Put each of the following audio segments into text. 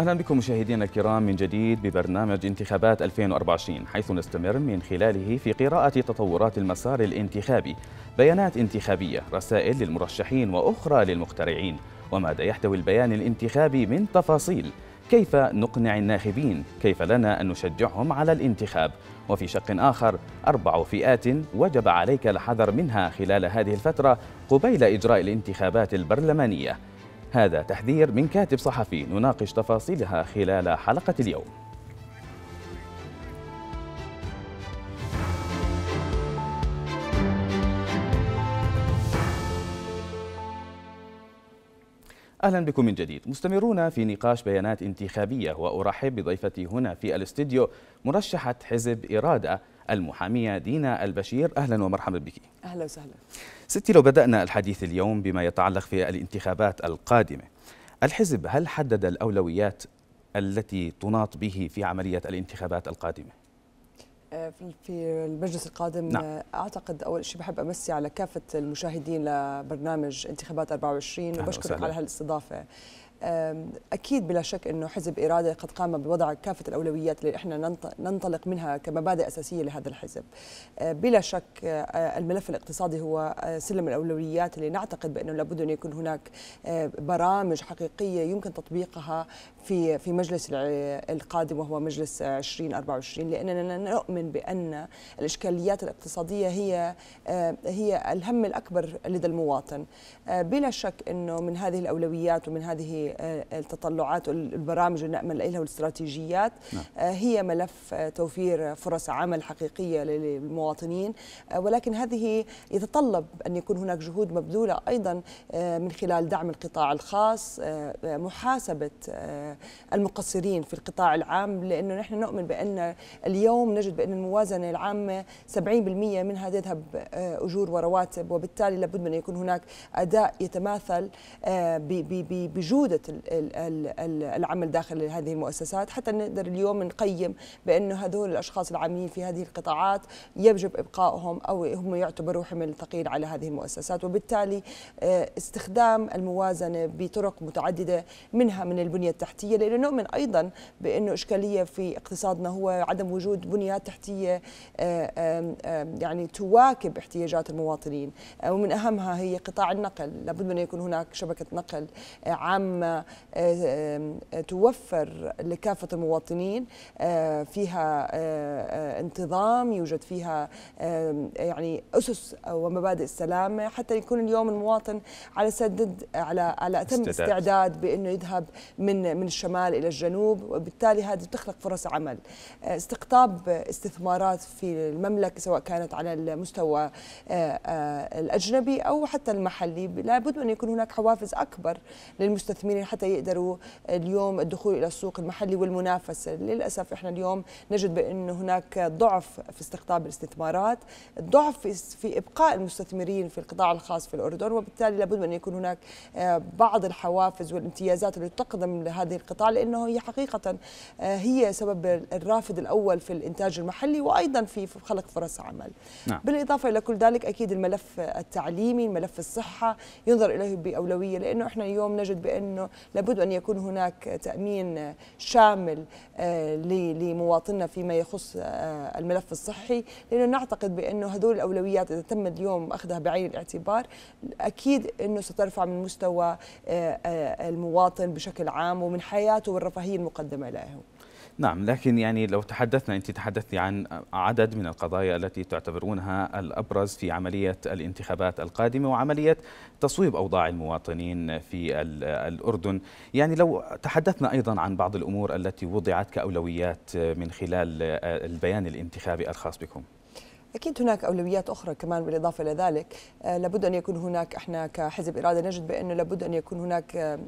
أهلا بكم مشاهدينا الكرام من جديد ببرنامج انتخابات 2024 حيث نستمر من خلاله في قراءة تطورات المسار الانتخابي بيانات انتخابية رسائل للمرشحين وأخرى للمخترعين وماذا يحتوي البيان الانتخابي من تفاصيل كيف نقنع الناخبين كيف لنا أن نشجعهم على الانتخاب وفي شق آخر أربع فئات وجب عليك الحذر منها خلال هذه الفترة قبيل إجراء الانتخابات البرلمانية هذا تحذير من كاتب صحفي نناقش تفاصيلها خلال حلقة اليوم أهلا بكم من جديد مستمرون في نقاش بيانات انتخابية وأرحب بضيفتي هنا في الاستديو مرشحة حزب إرادة المحامية دينا البشير أهلا ومرحبا بك أهلا وسهلا ستي لو بدأنا الحديث اليوم بما يتعلق في الانتخابات القادمة الحزب هل حدد الأولويات التي تناط به في عملية الانتخابات القادمة؟ في المجلس القادم نعم. اعتقد اول شيء بحب امسي على كافه المشاهدين لبرنامج انتخابات 24 وبشكرك على هالاستضافه اكيد بلا شك انه حزب اراده قد قام بوضع كافه الاولويات اللي احنا ننطلق منها كمبادئ اساسيه لهذا الحزب. أه، بلا شك أه، الملف الاقتصادي هو أه، سلم الاولويات اللي نعتقد بانه لابد ان يكون هناك برامج حقيقيه يمكن تطبيقها في في مجلس القادم وهو مجلس 2024 لاننا نؤمن بان الاشكاليات الاقتصاديه هي هي الهم الاكبر لدى المواطن. بلا شك انه من هذه الاولويات ومن هذه التطلعات والبرامج اللي نأمل إليها والاستراتيجيات نعم. آه، هي ملف آه، توفير فرص عمل حقيقية للمواطنين آه، ولكن هذه يتطلب أن يكون هناك جهود مبذولة أيضا من خلال دعم القطاع الخاص محاسبة المقصرين في القطاع العام لأنه نحن نؤمن بأن اليوم نجد بأن الموازنة العامة 70% منها تذهب أجور ورواتب وبالتالي لابد من أن يكون هناك أداء يتماثل بجودة العمل داخل هذه المؤسسات حتى نقدر اليوم نقيم بأنه هذول الأشخاص العاملين في هذه القطاعات يجب إبقائهم أو هم يعتبروا حمل ثقيل على هذه المؤسسات وبالتالي آه، استخدام الموازنة بطرق متعددة منها من البنية التحتية لأنه نؤمن أيضا بأنه إشكالية في اقتصادنا هو عدم وجود بنيات تحتية آه، يعني تواكب احتياجات المواطنين آه، ومن أهمها هي قطاع النقل لابد من يكون هناك شبكة نقل عامة آه، آه، آه، توفر لكافة المواطنين فيها انتظام يوجد فيها يعني أسس ومبادئ السلامة حتى يكون اليوم المواطن على سدد على على أتم استعداد بأنه يذهب من من الشمال إلى الجنوب وبالتالي هذه بتخلق فرص عمل استقطاب استثمارات في المملكة سواء كانت على المستوى الأجنبي أو حتى المحلي لابد أن يكون هناك حوافز أكبر للمستثمرين الصغيرين حتى يقدروا اليوم الدخول الى السوق المحلي والمنافسه للاسف احنا اليوم نجد بانه هناك ضعف في استقطاب الاستثمارات ضعف في ابقاء المستثمرين في القطاع الخاص في الاردن وبالتالي لابد ان يكون هناك آه، بعض الحوافز والامتيازات اللي تقدم لهذه القطاع لانه هي حقيقه آه، هي سبب الرافد الاول في الانتاج المحلي وايضا في خلق فرص عمل نعم. بالاضافه الى كل ذلك اكيد الملف التعليمي الملف الصحه ينظر اليه باولويه لانه احنا اليوم نجد بانه لابد أن يكون هناك تأمين شامل آه، لمواطننا فيما يخص آه، الملف الصحي لأنه نعتقد بأنه هذول الأولويات إذا تم اليوم أخذها بعين الاعتبار أكيد أنه سترفع من مستوى آه، المواطن بشكل عام ومن حياته والرفاهية المقدمة له نعم لكن يعني لو تحدثنا أنت تحدثتي عن عدد من القضايا التي تعتبرونها الأبرز في عملية الانتخابات القادمة وعملية تصويب أوضاع المواطنين في الأردن يعني لو تحدثنا أيضا عن بعض الأمور التي وضعت كأولويات من خلال البيان الانتخابي الخاص بكم أكيد هناك أولويات أخرى كمان بالإضافة إلى ذلك آه، لابد أن يكون هناك إحنا كحزب إرادة نجد بأنه لابد أن يكون هناك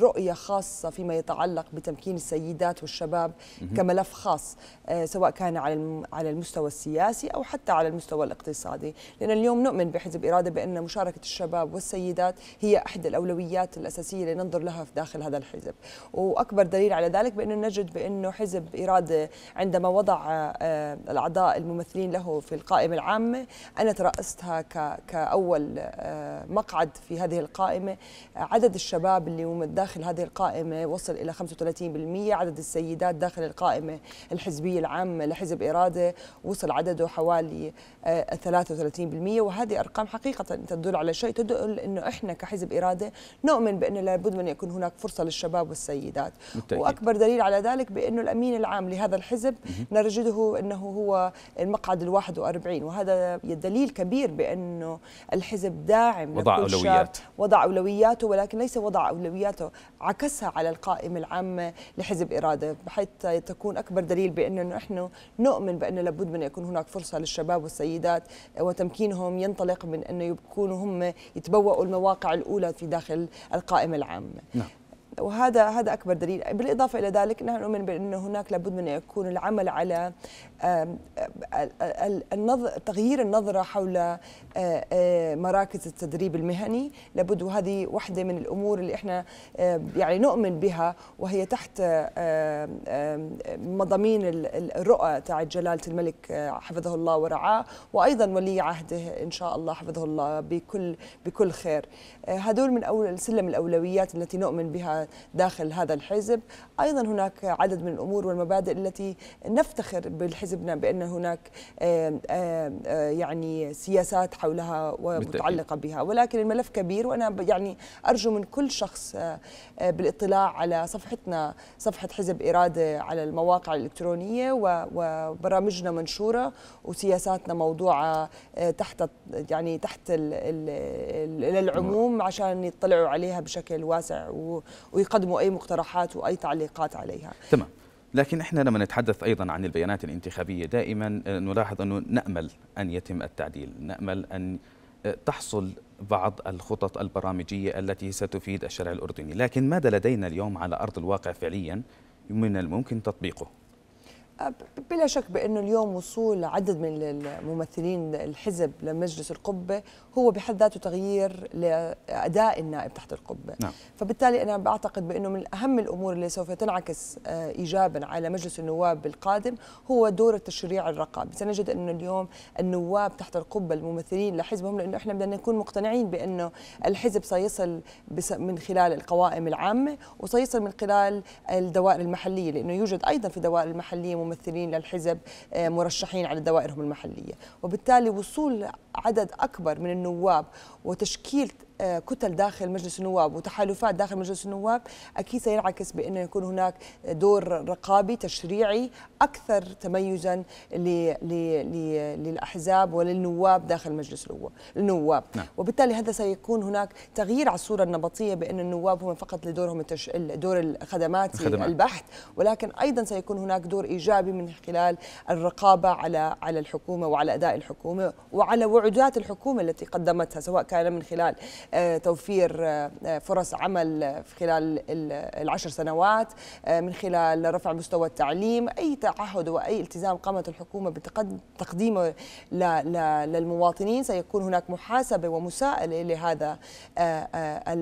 رؤية خاصة فيما يتعلق بتمكين السيدات والشباب كملف خاص آه، سواء كان على على المستوى السياسي أو حتى على المستوى الاقتصادي لأن اليوم نؤمن بحزب إرادة بأن مشاركة الشباب والسيدات هي أحد الأولويات الأساسية اللي ننظر لها في داخل هذا الحزب وأكبر دليل على ذلك بأنه نجد بأنه حزب إرادة عندما وضع آه، الأعضاء الممثلين له في القائمة العامة أنا ترأستها كأول آه، مقعد في هذه القائمة عدد الشباب اللي اليوم داخل هذه القائمة وصل إلى 35% عدد السيدات داخل القائمة الحزبية العامة لحزب إرادة وصل عدده حوالي 33% آه، وهذه أرقام حقيقة تدل على شيء تدل أنه إحنا كحزب إرادة نؤمن بأنه لابد من يكون هناك فرصة للشباب والسيدات بالتأكيد. وأكبر دليل على ذلك بأنه الأمين العام لهذا الحزب نجده أنه هو المقعد ال 41 وهذا دليل كبير بأنه الحزب داعم وضع أولويات وضع أولوياته ولكن ليس وضع أولويات بياناته عكسها على القائمة العامة لحزب إرادة بحيث تكون أكبر دليل بأنه نحن نؤمن بأنه لابد من يكون هناك فرصة للشباب والسيدات وتمكينهم ينطلق من أنه يكونوا هم يتبوأوا المواقع الأولى في داخل القائمة العامة نعم. وهذا هذا اكبر دليل بالاضافه الى ذلك نحن نؤمن بان هناك لابد من ان يكون العمل على تغيير النظره حول مراكز التدريب المهني لابد وهذه واحده من الامور اللي احنا يعني نؤمن بها وهي تحت مضامين الرؤى تاعت جلاله الملك حفظه الله ورعاه وايضا ولي عهده ان شاء الله حفظه الله بكل بكل خير هذول من اول سلم الاولويات التي نؤمن بها داخل هذا الحزب أيضا هناك عدد من الأمور والمبادئ التي نفتخر بالحزبنا بأن هناك آه، آه، آه، يعني سياسات حولها ومتعلقة بها ولكن الملف كبير وأنا يعني أرجو من كل شخص بالاطلاع على صفحتنا صفحة حزب إرادة على المواقع الإلكترونية وبرامجنا منشورة وسياساتنا موضوعة تحت يعني تحت للعموم عشان يطلعوا عليها بشكل واسع ويقدموا أي مقترحات وأي تعليقات عليها تمام لكن احنا لما نتحدث ايضا عن البيانات الانتخابيه دائما آه، نلاحظ انه نامل ان يتم التعديل، نامل ان آه، تحصل بعض الخطط البرامجيه التي ستفيد الشارع الاردني، لكن ماذا لدينا اليوم على ارض الواقع فعليا من الممكن تطبيقه؟ بلا شك بانه اليوم وصول عدد من الممثلين الحزب لمجلس القبه هو بحد ذاته تغيير لاداء النائب تحت القبه نعم. فبالتالي انا بعتقد بانه من اهم الامور اللي سوف تنعكس آه، ايجابا على مجلس النواب القادم هو دور التشريع الرقابي سنجد انه اليوم النواب تحت القبه الممثلين لحزبهم لانه احنا بدنا نكون مقتنعين بانه الحزب سيصل من خلال القوائم العامه وسيصل من خلال الدوائر المحليه لانه يوجد ايضا في الدوائر المحليه ممثلين للحزب آه، مرشحين على دوائرهم المحلية وبالتالي وصول عدد أكبر من النواب وتشكيل آه، كتل داخل مجلس النواب وتحالفات داخل مجلس النواب اكيد سينعكس بانه يكون هناك دور رقابي تشريعي اكثر تميزا للاحزاب وللنواب داخل مجلس النواب نعم. وبالتالي هذا سيكون هناك تغيير على الصوره النمطيه بان النواب هم فقط لدورهم التش... دور الخدمات البحث ولكن ايضا سيكون هناك دور ايجابي من خلال الرقابه على على الحكومه وعلى اداء الحكومه وعلى وعودات الحكومه التي قدمتها سواء كان من خلال توفير آه، فرص عمل خلال العشر سنوات آه، من خلال رفع مستوى التعليم أي تعهد وأي التزام قامت الحكومة بتقديمه للمواطنين سيكون هناك محاسبة ومساءلة لهذا آه،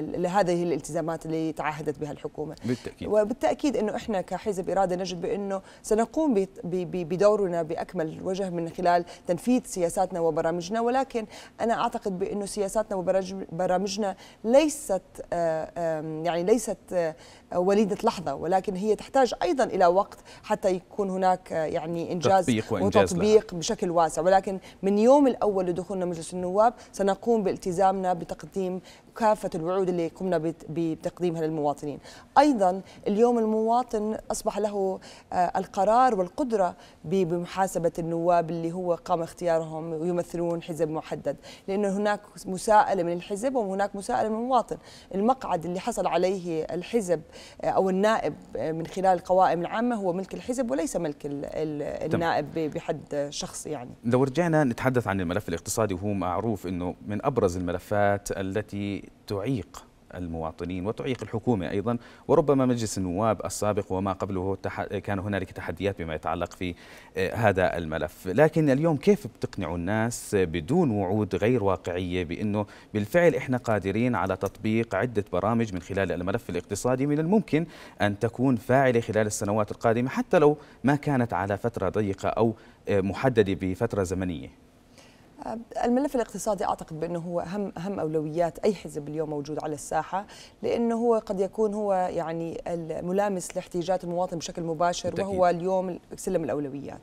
لهذه الالتزامات اللي تعهدت بها الحكومة بالتأكيد وبالتأكيد أنه إحنا كحزب إرادة نجد بأنه سنقوم بدورنا بأكمل وجه من خلال تنفيذ سياساتنا وبرامجنا ولكن أنا أعتقد بأنه سياساتنا وبرامجنا برامجنا ليست آه، يعني ليست آه، وليدة لحظة ولكن هي تحتاج أيضا إلى وقت حتى يكون هناك آه، يعني إنجاز تطبيق وإنجاز وتطبيق لها. بشكل واسع ولكن من يوم الأول لدخولنا مجلس النواب سنقوم بالتزامنا بتقديم كافه الوعود اللي قمنا بتقديمها للمواطنين. ايضا اليوم المواطن اصبح له آه، القرار والقدره بمحاسبه النواب اللي هو قام اختيارهم ويمثلون حزب محدد، لان هناك مساءله من الحزب وهناك مساءله من المواطن. المقعد اللي حصل عليه الحزب آه، او النائب آه، من خلال القوائم العامه هو ملك الحزب وليس ملك النائب بحد شخصي يعني. لو رجعنا نتحدث عن الملف الاقتصادي وهو معروف انه من ابرز الملفات التي تعيق المواطنين وتعيق الحكومة أيضا وربما مجلس النواب السابق وما قبله كان هنالك تحديات بما يتعلق في آه، هذا الملف لكن اليوم كيف بتقنعوا الناس بدون وعود غير واقعية بأنه بالفعل إحنا قادرين على تطبيق عدة برامج من خلال الملف الاقتصادي من الممكن أن تكون فاعلة خلال السنوات القادمة حتى لو ما كانت على فترة ضيقة أو آه، محددة بفترة زمنية الملف الاقتصادي اعتقد بانه هو اهم اهم اولويات اي حزب اليوم موجود على الساحه لانه هو قد يكون هو يعني الملامس لاحتياجات المواطن بشكل مباشر بالتأكيد. وهو اليوم سلم الاولويات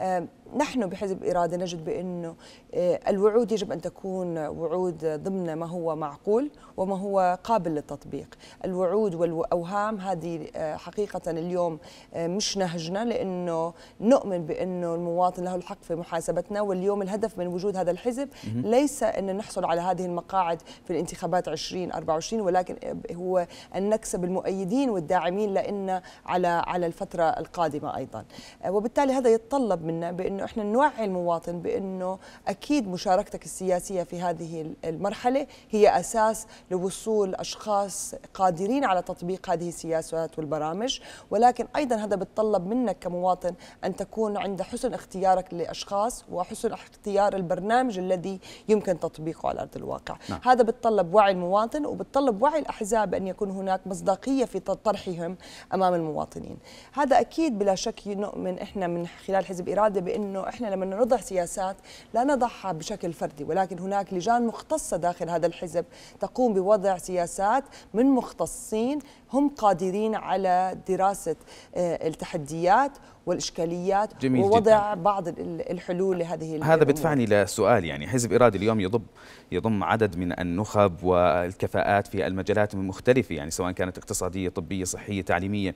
آه، نحن بحزب إرادة نجد بأنه آه، الوعود يجب أن تكون وعود ضمن ما هو معقول وما هو قابل للتطبيق الوعود والأوهام هذه آه، حقيقة اليوم مش نهجنا لأنه نؤمن بأنه المواطن له الحق في محاسبتنا واليوم الهدف من وجود هذا الحزب ليس أن نحصل على هذه المقاعد في الانتخابات 2024 ولكن هو أن نكسب المؤيدين والداعمين لنا على على الفترة القادمة أيضا وبالتالي هذا يتطلب منا بانه احنا نوعي المواطن بانه اكيد مشاركتك السياسيه في هذه المرحله هي اساس لوصول اشخاص قادرين على تطبيق هذه السياسات والبرامج ولكن ايضا هذا بتطلب منك كمواطن ان تكون عند حسن اختيارك لاشخاص وحسن اختيار البرنامج الذي يمكن تطبيقه على ارض الواقع نعم. هذا بتطلب وعي المواطن وبتطلب وعي الاحزاب ان يكون هناك مصداقيه في طرحهم امام المواطنين هذا اكيد بلا شك نؤمن احنا من خلال حزب الاراده بانه احنا لما نضع سياسات لا نضعها بشكل فردي ولكن هناك لجان مختصه داخل هذا الحزب تقوم بوضع سياسات من مختصين هم قادرين على دراسه آه، التحديات والاشكاليات جميل ووضع جداً. بعض الحلول لهذه هذا بدفعني لسؤال يعني حزب ارادي اليوم يضم يضم عدد من النخب والكفاءات في المجالات المختلفه يعني سواء كانت اقتصاديه طبيه صحيه تعليميه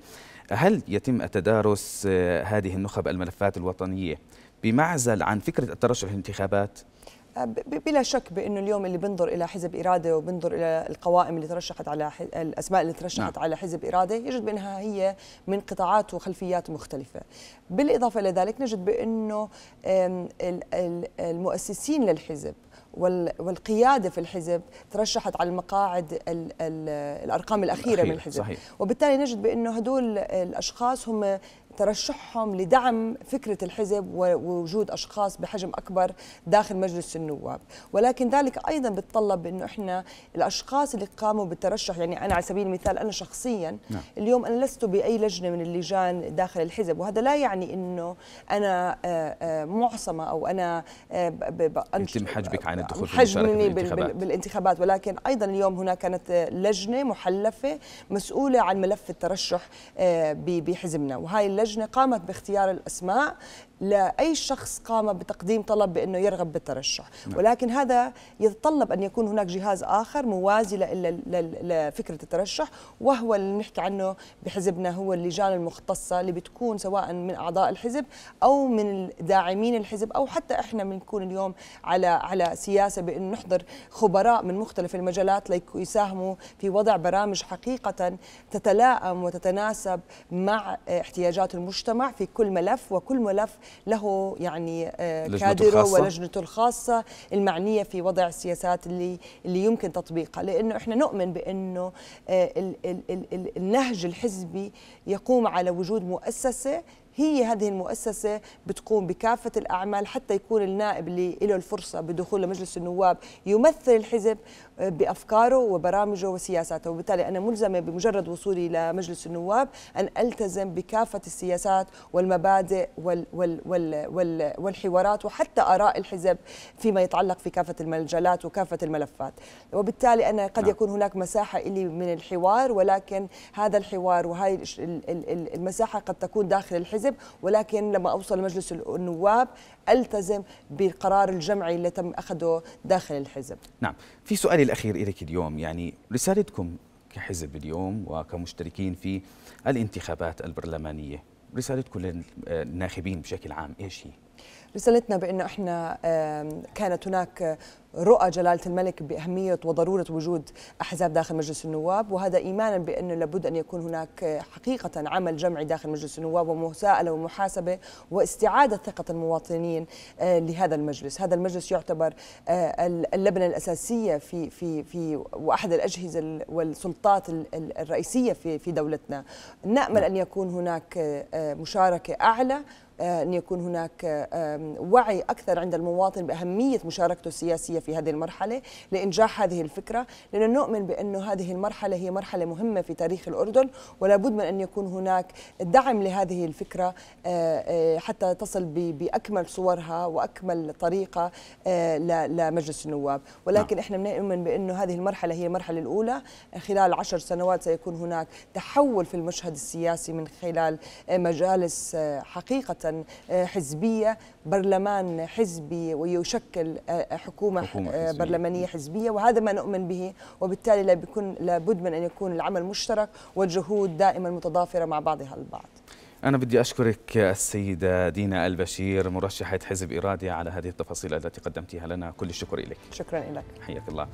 هل يتم التدارس آه، هذه النخب الملفات الوطنية بمعزل عن فكرة الترشح للانتخابات؟ آه، بلا شك بانه اليوم اللي بنظر الى حزب اراده وبنظر الى القوائم اللي ترشحت على آه، الاسماء اللي ترشحت نعم. على حزب اراده يجد بانها هي من قطاعات وخلفيات مختلفه بالاضافه الى ذلك نجد بانه المؤسسين للحزب والقياده في الحزب ترشحت على المقاعد الـ الـ الارقام الاخيره الأخير من الحزب صحيح. وبالتالي نجد بانه هدول الاشخاص هم ترشحهم لدعم فكرة الحزب ووجود أشخاص بحجم أكبر داخل مجلس النواب ولكن ذلك أيضا بتطلب أنه إحنا الأشخاص اللي قاموا بالترشح يعني أنا على سبيل المثال أنا شخصيا نعم. اليوم أنا لست بأي لجنة من اللجان داخل الحزب وهذا لا يعني أنه أنا آه، آه، معصمة أو أنا آه، يتم حجبك عن الدخول في بالانتخابات. بالانتخابات ولكن أيضا اليوم هناك كانت لجنة محلفة مسؤولة عن ملف الترشح بحزبنا وهاي اللجنة اللجنة قامت باختيار الأسماء لاي شخص قام بتقديم طلب بانه يرغب بالترشح نعم. ولكن هذا يتطلب ان يكون هناك جهاز اخر موازي لفكره الترشح وهو اللي بنحكي عنه بحزبنا هو اللجان المختصه اللي بتكون سواء من اعضاء الحزب او من داعمين الحزب او حتى احنا بنكون اليوم على على سياسه بان نحضر خبراء من مختلف المجالات ليساهموا في وضع برامج حقيقه تتلائم وتتناسب مع احتياجات المجتمع في كل ملف وكل ملف له يعني آه، كادره ولجنته الخاصه المعنيه في وضع السياسات اللي اللي يمكن تطبيقها لانه احنا نؤمن بانه آه، النهج الحزبي يقوم على وجود مؤسسه هي هذه المؤسسة بتقوم بكافة الأعمال حتى يكون النائب اللي له الفرصة بدخول لمجلس النواب يمثل الحزب بافكاره وبرامجه وسياساته وبالتالي انا ملزمه بمجرد وصولي الى مجلس النواب ان التزم بكافه السياسات والمبادئ وال وال وال وال والحوارات وحتى اراء الحزب فيما يتعلق في كافه المجالات وكافه الملفات وبالتالي انا قد نعم. يكون هناك مساحه لي من الحوار ولكن هذا الحوار وهي المساحه قد تكون داخل الحزب ولكن لما اوصل مجلس النواب التزم بالقرار الجمعي اللي تم اخذه داخل الحزب نعم في سؤالي الاخير لك اليوم يعني رسالتكم كحزب اليوم وكمشتركين في الانتخابات البرلمانيه رسالتكم للناخبين بشكل عام ايش هي رسالتنا بأنه إحنا كانت هناك رؤى جلالة الملك بأهمية وضرورة وجود أحزاب داخل مجلس النواب وهذا إيمانا بأنه لابد أن يكون هناك حقيقة عمل جمعي داخل مجلس النواب ومساءلة ومحاسبة واستعادة ثقة المواطنين آه، لهذا المجلس هذا المجلس يعتبر آه، اللبنة الأساسية في في في وأحد الأجهزة والسلطات الرئيسية في في دولتنا نأمل نعم. أن يكون هناك آه، مشاركة أعلى آه، أن يكون هناك آه، وعي أكثر عند المواطن بأهمية مشاركته السياسية في هذه المرحلة لإنجاح هذه الفكرة لأن نؤمن بأنه هذه المرحلة هي مرحلة مهمة في تاريخ الأردن ولا بد من أن يكون هناك دعم لهذه الفكرة آه، حتى تصل بأكمل صورها وأكمل طريقة لمجلس النواب ولكن نعم. احنا بنؤمن بأنه هذه المرحلة هي المرحلة الأولى خلال عشر سنوات سيكون هناك تحول في المشهد السياسي من خلال مجالس حقيقة آه، حزبية برلمان حزبي ويشكل آه، حكومة, حكومة آه، حزبية. برلمانية حزبية وهذا ما نؤمن به وبالتالي لا بيكون لابد من أن يكون العمل مشترك والجهود دائما متضافرة مع بعضها البعض أنا بدي أشكرك السيدة دينا البشير مرشحة حزب إرادة على هذه التفاصيل التي قدمتها لنا كل الشكر إليك شكرا لك حياك الله